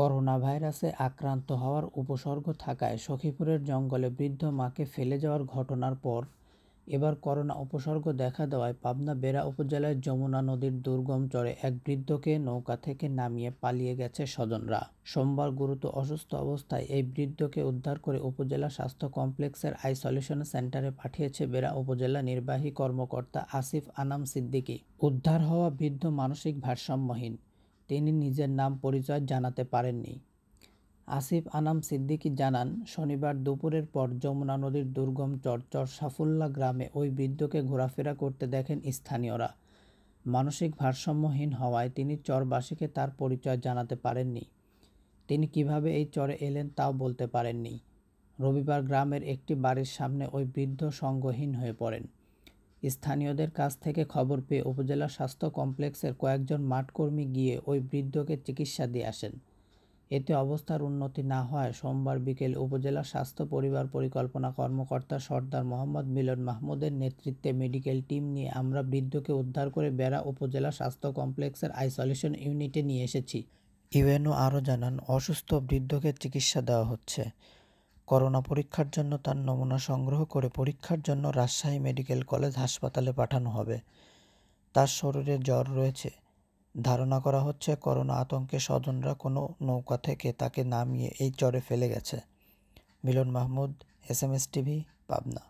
corona ভাইরাসে আক্রান্ত হওয়ার উপসর্গ থাকায় সখীপুরের জঙ্গলে বৃদ্ধ মাকে ফেলে যাওয়ার ঘটনার পর এবার করোনা উপসর্গ দেখা দেওয়ায় পাবনা বেড়া উপজেলার যমুনা নদীর দুর্গম চরে এক বৃদ্ধকে নৌকা থেকে নামিয়ে পালিয়ে গেছে স্বজনরা সোমবার গুরুতর অসুস্থ অবস্থায় এই বৃদ্ধকে উদ্ধার করে উপজেলা স্বাস্থ্য কমপ্লেক্সের আইসোলেশন সেন্টারে পাঠিয়েছে বেড়া উপজেলা নির্বাহী কর্মকর্তা আসিফ আনাম সিদ্দিকী উদ্ধার হওয়া বৃদ্ধ মানসিক ভারসাম্যহীন তিনি নিজের নাম পরিচয় জানাতে পারেননি আসিফ আনাম সিদ্দিকী জানান শনিবার দুপুরের পর যমুনা নদীর দুর্গম চরচর সাফুল্লা গ্রামে ওই বৃদ্ধকে ঘোরাফেরা করতে দেখেন স্থানীয়রা মানসিক ভারসাম্যহীন হওয়ায় তিনি চরবাসীকে তার পরিচয় জানাতে পারেননি তিনি কিভাবে এই চরে এলেন তাও বলতে পারেননি রবিবার গ্রামের একটি বাড়ির সামনে ওই বৃদ্ধ সঙ্গহীন হয়ে পড়েন স্থানীয়দের কাছ থেকে খবর পেয়ে উপজেলা স্বাস্থ্য কমপ্লেক্সের কয়েকজন মাঠকর্মী গিয়ে ওই বৃদ্ধকে চিকিৎসা দিয়ে আসেন এতে অবস্থার উন্নতি না হওয়ায় সোমবার বিকেল উপজেলা স্বাস্থ্য পরিবার পরিকল্পনা কর্মকর্তা সর্দার মোহাম্মদ মিলন মাহমুদের নেতৃত্বে মেডিকেল টিম নিয়ে আমরা বৃদ্ধকে উদ্ধার করে বেড়া উপজেলা স্বাস্থ্য কমপ্লেক্সের আইসোলেশন ইউনিটে নিয়ে এসেছি ইউএনও আরও জানান অসুস্থ বৃদ্ধকে চিকিৎসা দেওয়া হচ্ছে করোনা পরীক্ষার জন্য তার নমুনা সংগ্রহ করে পরীক্ষার জন্য রাজশাহী মেডিকেল কলেজ হাসপাতালে পাঠানো হবে তার শরীরে জ্বর রয়েছে ধারণা করা হচ্ছে করোনা আতঙ্কে স্বজনরা কোনো নৌকা থেকে তাকে নামিয়ে এই চরে ফেলে গেছে Milon Mahmud S M S TV Pabna